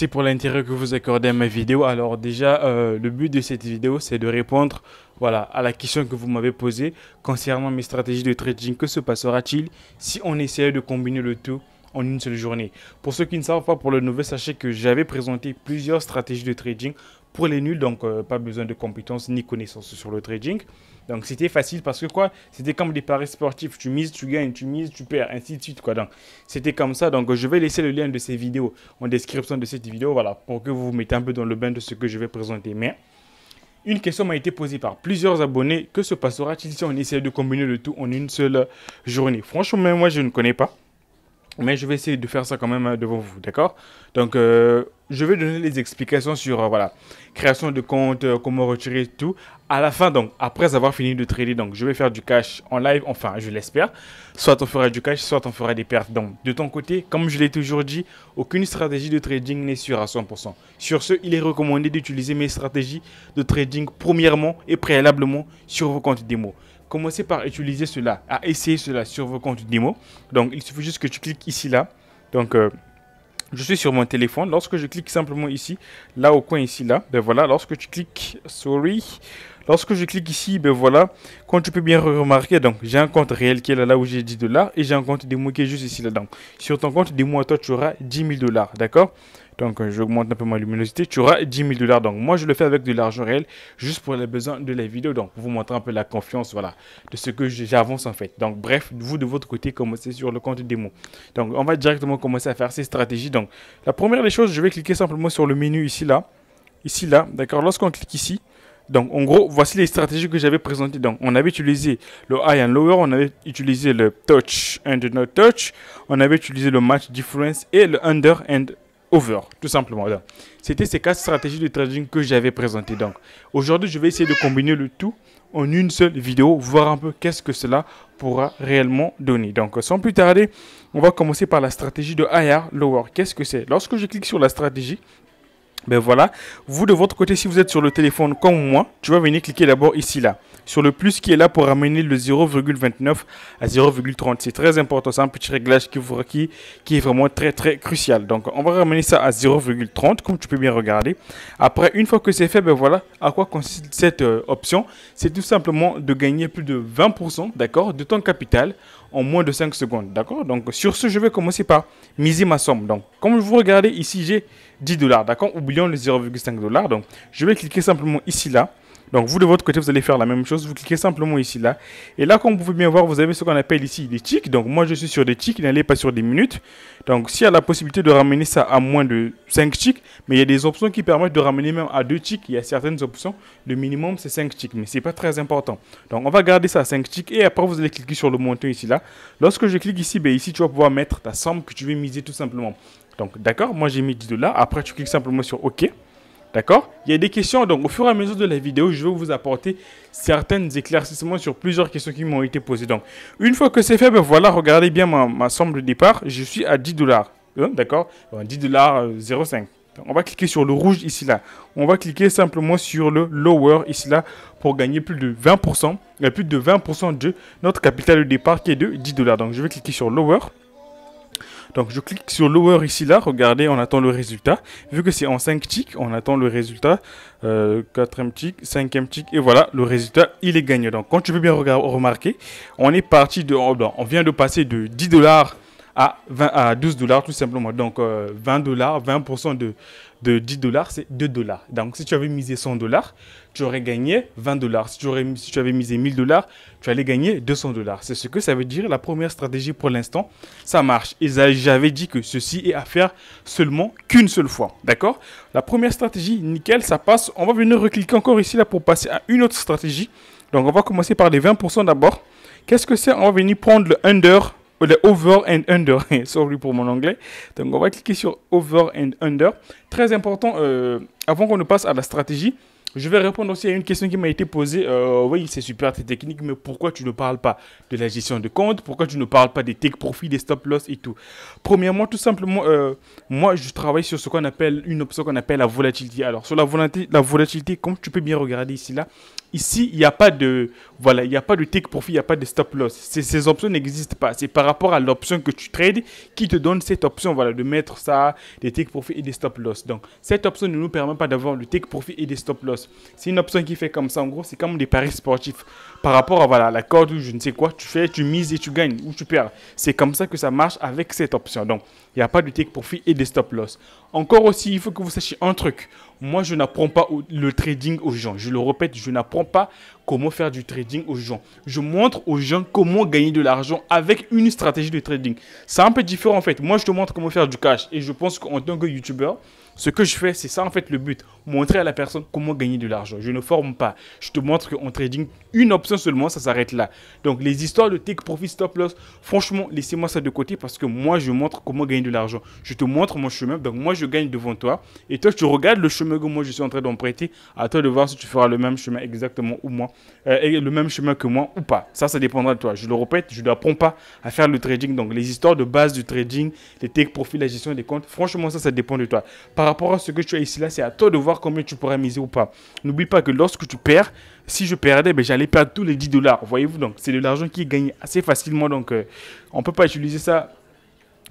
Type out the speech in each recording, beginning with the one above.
C'est pour l'intérêt que vous accordez à ma vidéo. Alors déjà, euh, le but de cette vidéo, c'est de répondre voilà, à la question que vous m'avez posée concernant mes stratégies de trading. Que se passera-t-il si on essayait de combiner le tout en une seule journée. Pour ceux qui ne savent pas pour le nouveau, sachez que j'avais présenté plusieurs stratégies de trading pour les nuls, donc euh, pas besoin de compétences ni connaissances sur le trading. Donc c'était facile parce que quoi C'était comme des paris sportifs. Tu mises, tu gagnes, tu mises, tu perds, ainsi de suite quoi. Donc c'était comme ça. Donc je vais laisser le lien de ces vidéos en description de cette vidéo, voilà, pour que vous vous mettez un peu dans le bain de ce que je vais présenter. Mais une question m'a été posée par plusieurs abonnés. Que se passera-t-il si on essaie de combiner le tout en une seule journée Franchement, moi je ne connais pas mais je vais essayer de faire ça quand même euh, devant vous, d'accord Donc, euh, je vais donner les explications sur, euh, voilà, création de compte, comment retirer tout. À la fin, donc, après avoir fini de trader, donc, je vais faire du cash en live, enfin, je l'espère. Soit on fera du cash, soit on fera des pertes. Donc, de ton côté, comme je l'ai toujours dit, aucune stratégie de trading n'est sûre à 100%. Sur ce, il est recommandé d'utiliser mes stratégies de trading premièrement et préalablement sur vos comptes démo commencez par utiliser cela, à essayer cela sur vos comptes démo. Donc, il suffit juste que tu cliques ici, là. Donc, euh, je suis sur mon téléphone. Lorsque je clique simplement ici, là au coin ici, là, ben voilà, lorsque tu cliques, sorry, lorsque je clique ici, ben voilà, Quand tu peux bien remarquer, donc j'ai un compte réel qui est là, là où j'ai 10 dollars et j'ai un compte démo qui est juste ici, là. Donc, sur ton compte démo, toi, tu auras 10 000 dollars, d'accord donc, euh, j'augmente un peu ma luminosité. Tu auras 10 000 dollars. Donc, moi, je le fais avec de l'argent réel, juste pour les besoins de la vidéo. Donc, pour vous montrer un peu la confiance, voilà, de ce que j'avance en fait. Donc, bref, vous de votre côté, commencez sur le compte démo. Donc, on va directement commencer à faire ces stratégies. Donc, la première des choses, je vais cliquer simplement sur le menu ici, là. Ici, là, d'accord Lorsqu'on clique ici, donc, en gros, voici les stratégies que j'avais présentées. Donc, on avait utilisé le high and lower, on avait utilisé le touch and no touch, on avait utilisé le match difference et le under and over, tout simplement. C'était ces quatre stratégies de trading que j'avais présentées. Donc, aujourd'hui, je vais essayer de combiner le tout en une seule vidéo, voir un peu qu'est-ce que cela pourra réellement donner. Donc, sans plus tarder, on va commencer par la stratégie de higher lower. Qu'est-ce que c'est Lorsque je clique sur la stratégie, ben voilà, vous de votre côté, si vous êtes sur le téléphone comme moi, tu vas venir cliquer d'abord ici là sur le plus qui est là pour ramener le 0,29 à 0,30. C'est très important, c'est un petit réglage qui, est vraiment très très crucial. Donc on va ramener ça à 0,30 comme tu peux bien regarder. Après, une fois que c'est fait, ben voilà à quoi consiste cette euh, option. C'est tout simplement de gagner plus de 20% d'accord, de ton capital en moins de 5 secondes. D'accord Donc, sur ce, je vais commencer par miser ma somme. Donc, comme vous regardez ici, j'ai 10 dollars. D'accord Oublions le 0,5 dollars. Donc, je vais cliquer simplement ici, là. Donc vous de votre côté, vous allez faire la même chose. Vous cliquez simplement ici là. Et là, comme vous pouvez bien voir, vous avez ce qu'on appelle ici des ticks. Donc moi, je suis sur des ticks, n'allez pas sur des minutes. Donc s'il y a la possibilité de ramener ça à moins de 5 ticks, mais il y a des options qui permettent de ramener même à 2 ticks. Il y a certaines options. Le minimum, c'est 5 ticks, mais c'est pas très important. Donc on va garder ça à 5 ticks et après, vous allez cliquer sur le montant ici là. Lorsque je clique ici, ben, ici, tu vas pouvoir mettre ta somme que tu veux miser tout simplement. Donc d'accord, moi j'ai mis 10 dollars. Après, tu cliques simplement sur OK. D'accord Il y a des questions, donc au fur et à mesure de la vidéo, je vais vous apporter certains éclaircissements sur plusieurs questions qui m'ont été posées. Donc, une fois que c'est fait, ben voilà, regardez bien ma, somme de départ, je suis à 10 dollars. Euh, d'accord 10 ben, dollars 0,5. Euh, on va cliquer sur le rouge ici là. On va cliquer simplement sur le lower ici là pour gagner plus de 20%, euh, plus de 20% de notre capital de départ qui est de 10 dollars. Donc je vais cliquer sur lower. Donc je clique sur lower ici là, regardez, on attend le résultat. Vu que c'est en 5 ticks, on attend le résultat. Euh, 4 tick, 5 tick, et voilà, le résultat, il est gagné. Donc quand tu veux bien remarquer, on est parti de... Oh, ben, on vient de passer de 10 dollars à, 12 dollars tout simplement. Donc 20 euh, dollars, 20% de, de 10 dollars, c'est 2 dollars. Donc, si tu avais misé 100 dollars, tu aurais gagné 20 dollars. Si, si, tu avais misé 1000 dollars, tu allais gagner 200 dollars. C'est ce que ça veut dire. La première stratégie pour l'instant, ça marche. Et j'avais dit que ceci est à faire seulement qu'une seule fois. D'accord La première stratégie, nickel, ça passe. On va venir recliquer encore ici là pour passer à une autre stratégie. Donc, on va commencer par les 20% d'abord. Qu'est-ce que c'est On va venir prendre le under les over and under. Sorry pour mon anglais. Donc, on va cliquer sur over and under. Très important, euh, avant qu'on ne passe à la stratégie, je vais répondre aussi à une question qui m'a été posée. Euh, oui, c'est super tes technique, mais pourquoi tu ne parles pas de la gestion de compte Pourquoi tu ne parles pas des take profit, des stop loss et tout Premièrement, tout simplement, euh, moi, je travaille sur ce qu'on appelle une option qu'on appelle la volatilité. Alors, sur la volatilité, la volatilité, comme tu peux bien regarder ici là, Ici, il n'y a pas de voilà, il y a pas de take profit, il n'y a pas de stop loss. Ces, options n'existent pas. C'est par rapport à l'option que tu trades qui te donne cette option voilà de mettre ça des take profit et des stop loss. Donc cette option ne nous permet pas d'avoir le take profit et des stop loss. C'est une option qui fait comme ça en gros, c'est comme des paris sportifs par rapport à voilà la corde ou je ne sais quoi, tu fais, tu mises et tu gagnes ou tu perds. C'est comme ça que ça marche avec cette option. Donc il n'y a pas de take profit et des stop loss. Encore aussi, il faut que vous sachiez un truc. Moi, je n'apprends pas le trading aux gens. Je le répète, je n'apprends pas comment faire du trading aux gens. Je montre aux gens comment gagner de l'argent avec une stratégie de trading. C'est un peu différent en fait. Moi, je te montre comment faire du cash. Et je pense qu'en tant que YouTuber, ce que je fais, c'est ça en fait le but. Montrer à la personne comment gagner de l'argent. Je ne forme pas. Je te montre qu'en trading, une option seulement, ça s'arrête là. Donc les histoires de take profit, stop loss, franchement, laissez-moi ça de côté parce que moi, je montre comment gagner de l'argent. Je te montre mon chemin. Donc moi, je gagne devant toi. Et toi, tu regardes le chemin que moi, je suis en train d'emprêter À toi de voir si tu feras le même chemin exactement ou moi. Euh, et le même chemin que moi ou pas. Ça, ça dépendra de toi. Je le répète, je ne t'apprends pas à faire le trading. Donc les histoires de base du trading, les take profit, la gestion des comptes, franchement, ça, ça dépend de toi. Par rapport à ce que tu as ici, là, c'est à toi de voir combien tu pourrais miser ou pas. N'oublie pas que lorsque tu perds, si je perdais, ben, j'allais perdre tous les 10 dollars. Voyez-vous, donc c'est de l'argent qui est gagné assez facilement. Donc, euh, on ne peut pas utiliser ça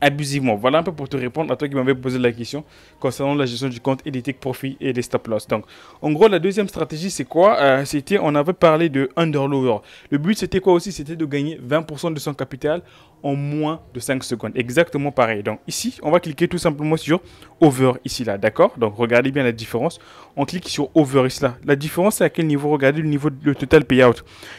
abusivement. Voilà un peu pour te répondre à toi qui m'avais posé la question concernant la gestion du compte et profit et les stop loss. Donc, en gros, la deuxième stratégie, c'est quoi euh, C'était, on avait parlé de underlover. Le but, c'était quoi aussi C'était de gagner 20% de son capital en moins de 5 secondes. Exactement pareil. Donc, ici, on va cliquer tout simplement sur over ici là, d'accord Donc, regardez bien la différence. On clique sur over ici là. La différence, c'est à quel niveau Regardez le niveau, le total payout.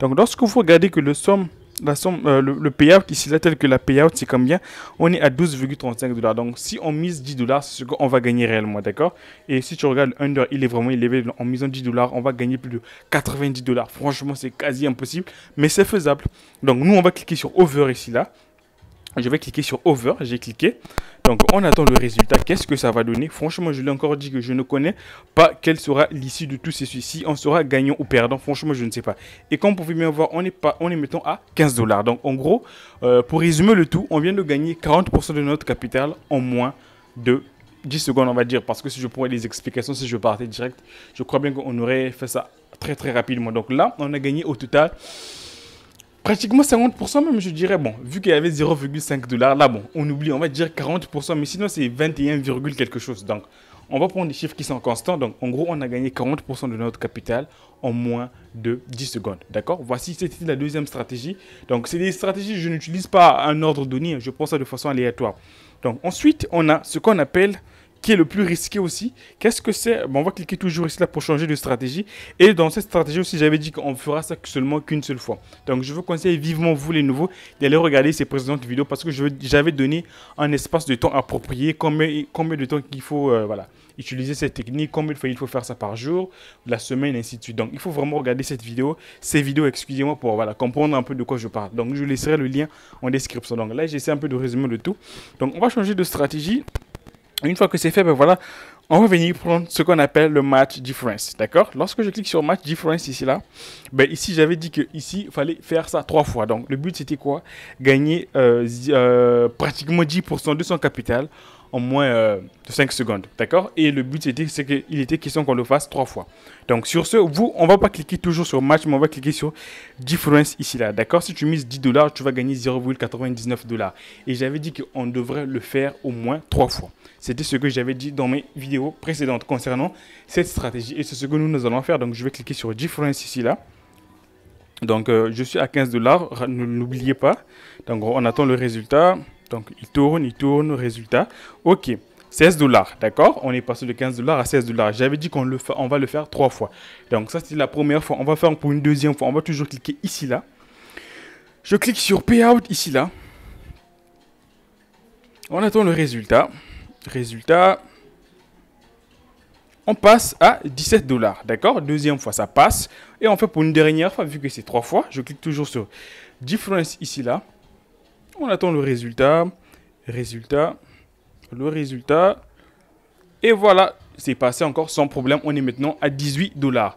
Donc, lorsque vous regardez que le somme la somme, euh, le, payout ici, là, tel que la payout, c'est combien On est à 12,35 dollars. Donc, si on mise 10 dollars, c'est ce qu'on va gagner réellement, d'accord Et si tu regardes under, il est vraiment élevé. En misant 10 dollars, on va gagner plus de 90 dollars. Franchement, c'est quasi impossible, mais c'est faisable. Donc, nous, on va cliquer sur over ici, là. Je vais cliquer sur over, j'ai cliqué. Donc on attend le résultat, qu'est-ce que ça va donner Franchement, je l'ai encore dit que je ne connais pas quelle sera l'issue de tout ceci. Si on sera gagnant ou perdant, franchement, je ne sais pas. Et comme vous pouvez bien voir, on est, pas, on est mettons à 15 dollars. Donc en gros, euh, pour résumer le tout, on vient de gagner 40% de notre capital en moins de 10 secondes, on va dire, parce que si je pourrais les explications, si je partais direct, je crois bien qu'on aurait fait ça très très rapidement. Donc là, on a gagné au total pratiquement 50% même, je dirais. Bon, vu qu'il y avait 0,5 dollars, là, bon, on oublie, on va dire 40%, mais sinon, c'est 21, quelque chose. Donc, on va prendre des chiffres qui sont constants. Donc, en gros, on a gagné 40% de notre capital en moins de 10 secondes. D'accord Voici, c'était la deuxième stratégie. Donc, c'est des stratégies, je n'utilise pas un ordre donné, hein. je prends ça de façon aléatoire. Donc, ensuite, on a ce qu'on appelle est le plus risqué aussi. Qu'est-ce que c'est bon, On va cliquer toujours ici là pour changer de stratégie. Et dans cette stratégie aussi, j'avais dit qu'on fera ça seulement qu'une seule fois. Donc je vous conseille vivement, vous les nouveaux, d'aller regarder ces précédentes vidéos parce que j'avais donné un espace de temps approprié, combien, combien de temps qu'il faut euh, voilà, utiliser cette technique, combien de fois il faut faire ça par jour, la semaine, ainsi de suite. Donc il faut vraiment regarder cette vidéo, ces vidéos, excusez-moi, pour voilà, comprendre un peu de quoi je parle. Donc je laisserai le lien en description. Donc là, j'essaie un peu de résumer le tout. Donc on va changer de stratégie. Une fois que c'est fait, ben voilà, on va venir prendre ce qu'on appelle le match difference, d'accord Lorsque je clique sur match difference ici là, ben ici j'avais dit que ici il fallait faire ça trois fois. Donc le but c'était quoi Gagner euh, euh, pratiquement 10% de son capital en moins de euh, 5 secondes. D'accord Et le but, c'était c'est qu'il était question qu'on le fasse 3 fois. Donc, sur ce, vous, on va pas cliquer toujours sur match, mais on va cliquer sur difference ici, là. D'accord Si tu mises 10 dollars, tu vas gagner 0,99 dollars. Et j'avais dit qu'on devrait le faire au moins 3 fois. C'était ce que j'avais dit dans mes vidéos précédentes concernant cette stratégie. Et c'est ce que nous, nous allons faire. Donc, je vais cliquer sur difference ici, là. Donc, euh, je suis à 15 dollars. N'oubliez pas. Donc, on attend le résultat. Donc, il tourne, il tourne, résultat. OK, 16 dollars, d'accord On est passé de 15 dollars à 16 dollars. J'avais dit qu'on le on va le faire trois fois. Donc, ça, c'est la première fois. On va faire pour une deuxième fois. On va toujours cliquer ici, là. Je clique sur Payout, ici, là. On attend le résultat. Résultat. On passe à 17 dollars, d'accord Deuxième fois, ça passe. Et on fait pour une dernière fois, vu que c'est trois fois. Je clique toujours sur Difference, ici, là. On attend le résultat. Résultat. Le résultat. Et voilà, c'est passé encore sans problème. On est maintenant à 18 dollars.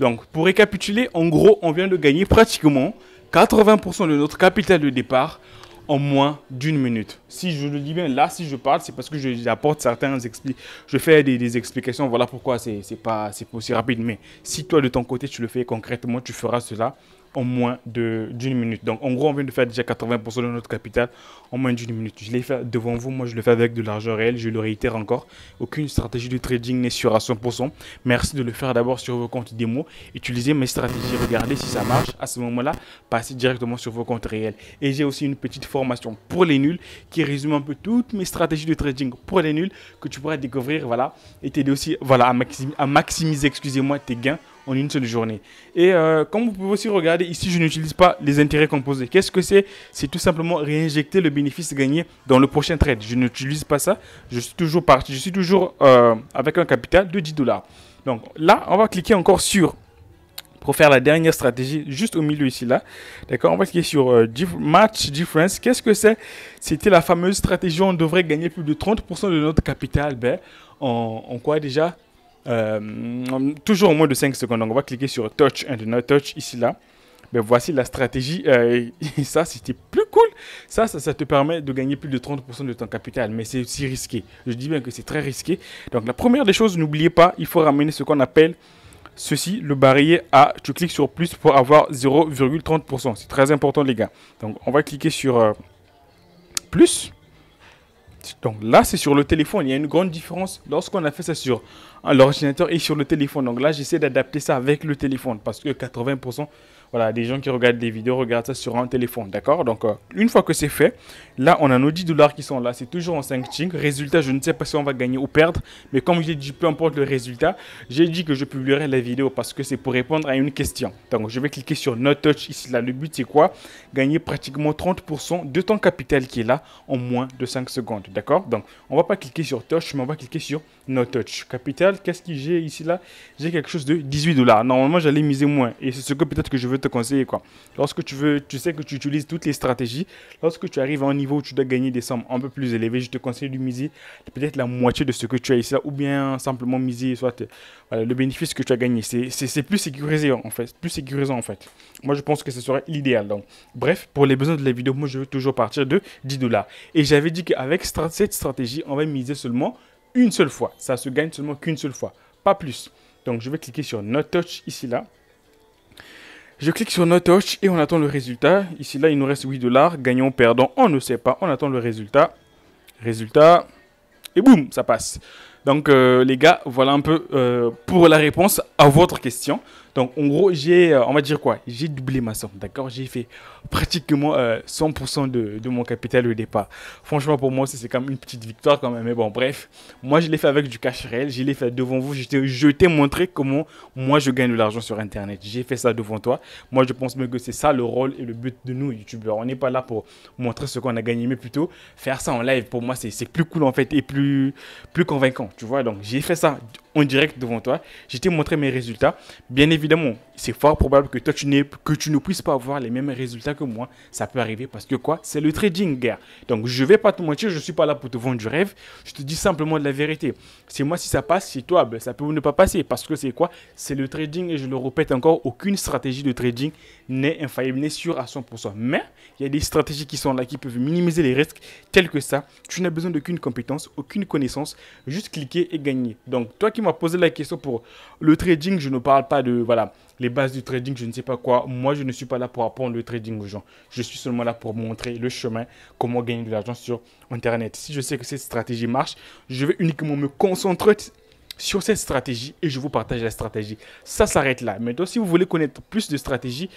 Donc, pour récapituler, en gros, on vient de gagner pratiquement 80% de notre capital de départ en moins d'une minute. Si je le dis bien, là, si je parle, c'est parce que j'apporte certains explications. je fais des, explications, voilà pourquoi c'est pas, pas aussi rapide. Mais si toi, de ton côté, tu le fais concrètement, tu feras cela en moins d'une minute. Donc en gros, on vient de faire déjà 80% de notre capital en moins d'une minute. Je l'ai fait devant vous, moi je le fais avec de l'argent réel, je le réitère encore. Aucune stratégie de trading n'est sûre à 100%. Merci de le faire d'abord sur vos comptes démo, utilisez mes stratégies, regardez si ça marche. À ce moment-là, passez directement sur vos comptes réels. Et j'ai aussi une petite formation pour les nuls qui résume un peu toutes mes stratégies de trading pour les nuls que tu pourras découvrir, voilà, et t'aider aussi, voilà, à maximiser, à maximiser excusez-moi, tes gains en une seule journée. Et euh, comme vous pouvez aussi regarder, ici, je n'utilise pas les intérêts composés. Qu'est-ce que c'est C'est tout simplement réinjecter le bénéfice gagné dans le prochain trade. Je n'utilise pas ça. Je suis toujours parti. Je suis toujours euh, avec un capital de 10 dollars. Donc là, on va cliquer encore sur pour faire la dernière stratégie juste au milieu ici là. D'accord On va cliquer sur euh, match difference. Qu'est-ce que c'est C'était la fameuse stratégie on devrait gagner plus de 30% de notre capital ben, en, quoi déjà euh, toujours au moins de 5 secondes. Donc, on va cliquer sur Touch notre Touch ici là. Mais ben, voici la stratégie. et euh, ça, c'était plus cool. Ça, ça, te permet de gagner plus de 30% de ton capital. Mais c'est aussi risqué. Je dis bien que c'est très risqué. Donc, la première des choses, n'oubliez pas, il faut ramener ce qu'on appelle ceci, le barillet à. Tu cliques sur plus pour avoir 0,30%. C'est très important, les gars. Donc, on va cliquer sur euh, plus. Donc là, c'est sur le téléphone. Il y a une grande différence lorsqu'on a fait ça sur Hein, l'ordinateur est sur le téléphone. Donc là, j'essaie d'adapter ça avec le téléphone parce que 80% voilà, des gens qui regardent des vidéos regardent ça sur un téléphone. D'accord Donc, euh, une fois que c'est fait, là, on a nos 10 dollars qui sont là. C'est toujours en 5 ching. Résultat, je ne sais pas si on va gagner ou perdre. Mais comme j'ai dit, peu importe le résultat, j'ai dit que je publierai la vidéo parce que c'est pour répondre à une question. Donc, je vais cliquer sur No Touch ici. Là, le but, c'est quoi Gagner pratiquement 30% de ton capital qui est là en moins de 5 secondes. D'accord Donc, on va pas cliquer sur Touch, mais on va cliquer sur No Touch. Capital qu'est-ce que j'ai ici là J'ai quelque chose de 18 dollars. Normalement, j'allais miser moins. Et c'est ce que peut-être que je veux te conseiller. quoi. Lorsque tu veux, tu sais que tu utilises toutes les stratégies. Lorsque tu arrives à un niveau où tu dois gagner des sommes un peu plus élevées, je te conseille de miser peut-être la moitié de ce que tu as ici là. Ou bien simplement miser soit le bénéfice que tu as gagné. C'est plus sécurisé en fait. Plus sécurisant en fait. Moi, je pense que ce serait l'idéal. Donc, bref, pour les besoins de la vidéo, moi, je veux toujours partir de 10 dollars. Et j'avais dit qu'avec cette stratégie, on va miser seulement une seule fois. Ça se gagne seulement qu'une seule fois, pas plus. Donc je vais cliquer sur No Touch ici là. Je clique sur No Touch et on attend le résultat. Ici là, il nous reste 8 dollars. Gagnant, perdant, on ne sait pas. On attend le résultat. Résultat. Et boum, ça passe. Donc euh, les gars, voilà un peu euh, pour la réponse à votre question. Donc, en gros, j'ai, euh, on va dire quoi J'ai doublé ma somme, d'accord J'ai fait pratiquement 100% euh, de, mon capital au départ. Franchement, pour moi, c'est comme une petite victoire quand même. Mais bon, bref, moi, je l'ai fait avec du cash réel. Je l'ai fait devant vous. Je t'ai montré comment moi, je gagne de l'argent sur Internet. J'ai fait ça devant toi. Moi, je pense même que c'est ça le rôle et le but de nous, YouTubeurs. On n'est pas là pour montrer ce qu'on a gagné, mais plutôt faire ça en live. Pour moi, c'est plus cool en fait et plus, plus convaincant, tu vois. Donc, j'ai fait ça en direct devant toi. Je t'ai montré mes résultats. Bien évidemment, évidemment, c'est fort probable que toi, tu, que tu ne puisses pas avoir les mêmes résultats que moi. Ça peut arriver parce que quoi C'est le trading, gars. Donc, je ne vais pas te mentir, je ne suis pas là pour te vendre du rêve. Je te dis simplement de la vérité. C'est moi, si ça passe, c'est toi, ben, ça peut ne pas passer. Parce que c'est quoi C'est le trading et je le répète encore, aucune stratégie de trading n'est infaillible, n'est sûre à 100%. Mais il y a des stratégies qui sont là, qui peuvent minimiser les risques tels que ça. Tu n'as besoin d'aucune compétence, aucune connaissance, juste cliquer et gagner. Donc, toi qui m'as posé la question pour le trading, je ne parle pas de voilà, les bases du trading, je ne sais pas quoi. Moi, je ne suis pas là pour apprendre le trading aux gens. Je suis seulement là pour montrer le chemin, comment gagner de l'argent sur Internet. Si je sais que cette stratégie marche, je vais uniquement me concentrer sur cette stratégie et je vous partage la stratégie. Ça s'arrête là. Maintenant, si vous voulez connaître plus de stratégies,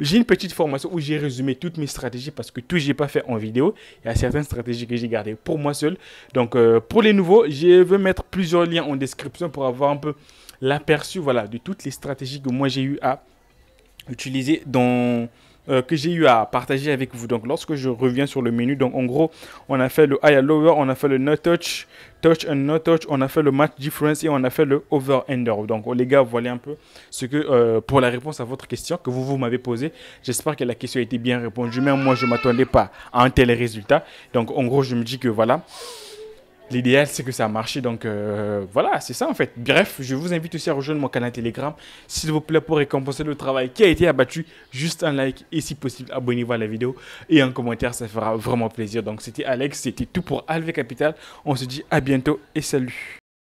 j'ai une petite formation où j'ai résumé toutes mes stratégies parce que tout n'ai pas fait en vidéo. Il y a certaines stratégies que j'ai gardées pour moi seul. Donc euh, pour les nouveaux, je vais mettre plusieurs liens en description pour avoir un peu l'aperçu voilà, de toutes les stratégies que moi j'ai eu à utiliser dans, euh, que j'ai eu à partager avec vous. Donc lorsque je reviens sur le menu, donc en gros, on a fait le high and lower, on a fait le no touch, touch and no touch, on a fait le match difference et on a fait le over ender. Donc les gars, voilà un peu ce que euh, pour la réponse à votre question que vous, vous m'avez posée. J'espère que la question a été bien répondue. mais moi, je m'attendais pas à un tel résultat. Donc en gros, je me dis que voilà. L'idéal, c'est que ça a marché. Donc euh, voilà, c'est ça en fait. Bref, je vous invite aussi à rejoindre mon canal Telegram, s'il vous plaît, pour récompenser le travail qui a été abattu. Juste un like et si possible, abonnez-vous à la vidéo et un commentaire, ça fera vraiment plaisir. Donc c'était Alex, c'était tout pour Alvé Capital. On se dit à bientôt et salut.